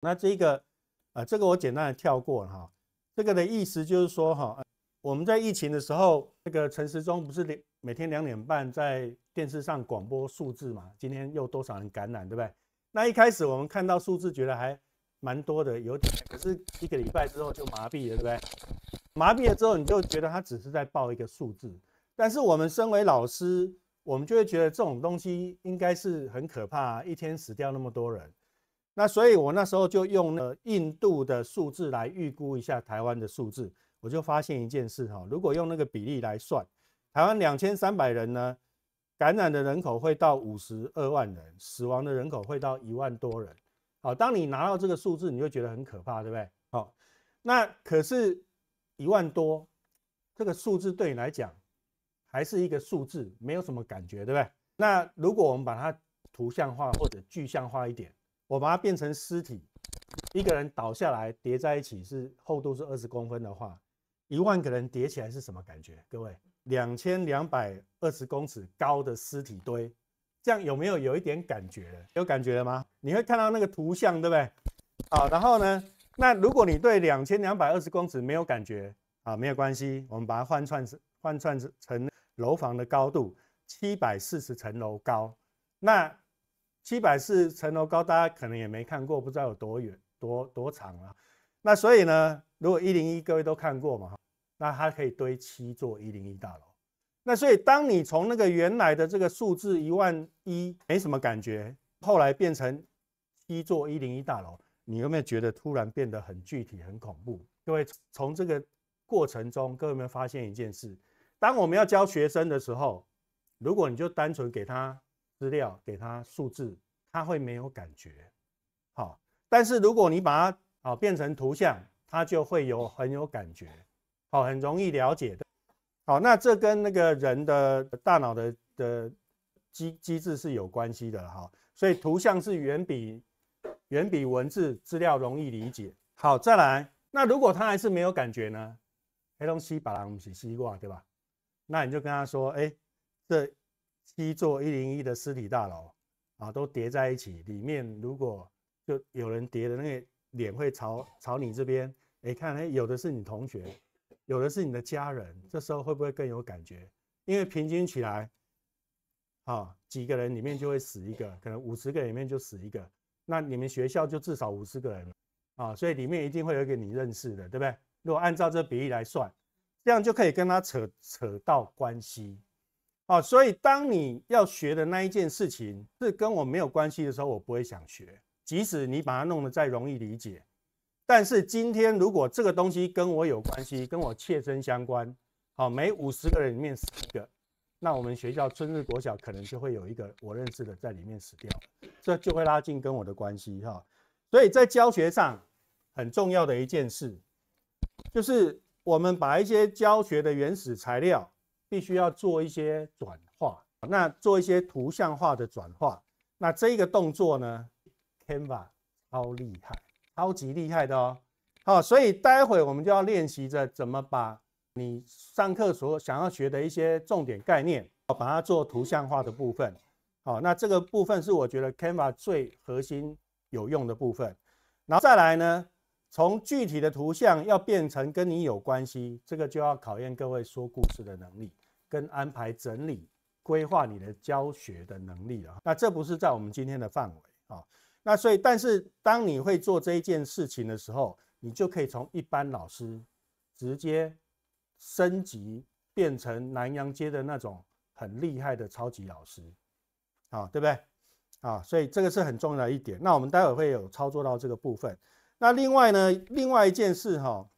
那这个啊，这个我简单的跳过哈。这个的意思就是说哈，我们在疫情的时候，那个陈时中不是两每天两点半在电视上广播数字嘛？今天又多少人感染，对不对？那一开始我们看到数字，觉得还蛮多的，有点。可是一个礼拜之后就麻痹了，对不对？麻痹了之后，你就觉得他只是在报一个数字。但是我们身为老师，我们就会觉得这种东西应该是很可怕，一天死掉那么多人。那所以，我那时候就用那印度的数字来预估一下台湾的数字，我就发现一件事哈，如果用那个比例来算，台湾两千三百人呢，感染的人口会到五十二万人，死亡的人口会到一万多人。好，当你拿到这个数字，你就觉得很可怕，对不对？好，那可是一万多，这个数字对你来讲还是一个数字，没有什么感觉，对不对？那如果我们把它图像化或者具象化一点。我把它变成尸体，一个人倒下来叠在一起是厚度是二十公分的话，一万个人叠起来是什么感觉？各位，两千两百二十公尺高的尸体堆，这样有没有有一点感觉了？有感觉了吗？你会看到那个图像对不对？好，然后呢？那如果你对两千两百二十公尺没有感觉啊，没有关系，我们把它换算成换算成楼房的高度，七百四十层楼高，那。七百四层楼高，大家可能也没看过，不知道有多远、多多长了。那所以呢，如果一零一各位都看过嘛，那它可以堆七座一零一大楼。那所以，当你从那个原来的这个数字一万一没什么感觉，后来变成七座一零一大楼，你有没有觉得突然变得很具体、很恐怖？各位从这个过程中，各位有没有发现一件事？当我们要教学生的时候，如果你就单纯给他。资料给他数字，他会没有感觉，好。但是如果你把它啊变成图像，它就会有很有感觉，好，很容易了解的。好，那这跟那个人的大脑的的机机制是有关系的哈。所以图像是远比远比文字资料容易理解。好，再来，那如果他还是没有感觉呢？黑龙西白龙是西瓜对吧？那你就跟他说，哎，这。七座一零一的尸体大楼啊，都叠在一起。里面如果就有人叠的，那个脸会朝朝你这边。哎，看，哎，有的是你同学，有的是你的家人。这时候会不会更有感觉？因为平均起来，啊，几个人里面就会死一个，可能五十个里面就死一个。那你们学校就至少五十个人啊，所以里面一定会有一个你认识的，对不对？如果按照这比例来算，这样就可以跟他扯扯到关系。哦，所以当你要学的那一件事情是跟我没有关系的时候，我不会想学。即使你把它弄得再容易理解，但是今天如果这个东西跟我有关系，跟我切身相关，好，每五十个人里面死一个，那我们学校春日国小可能就会有一个我认识的在里面死掉，这就会拉近跟我的关系哈。所以在教学上很重要的一件事，就是我们把一些教学的原始材料。必须要做一些转化，那做一些图像化的转化，那这个动作呢 c a n v a 超厉害，超级厉害的哦。好，所以待会我们就要练习着怎么把你上课所想要学的一些重点概念，把它做图像化的部分。好，那这个部分是我觉得 c a n v a 最核心有用的部分。然后再来呢，从具体的图像要变成跟你有关系，这个就要考验各位说故事的能力。跟安排、整理、规划你的教学的能力了，那这不是在我们今天的范围啊。那所以，但是当你会做这一件事情的时候，你就可以从一般老师直接升级变成南洋街的那种很厉害的超级老师，啊，对不对？啊，所以这个是很重要的一点。那我们待会会有操作到这个部分。那另外呢，另外一件事哈。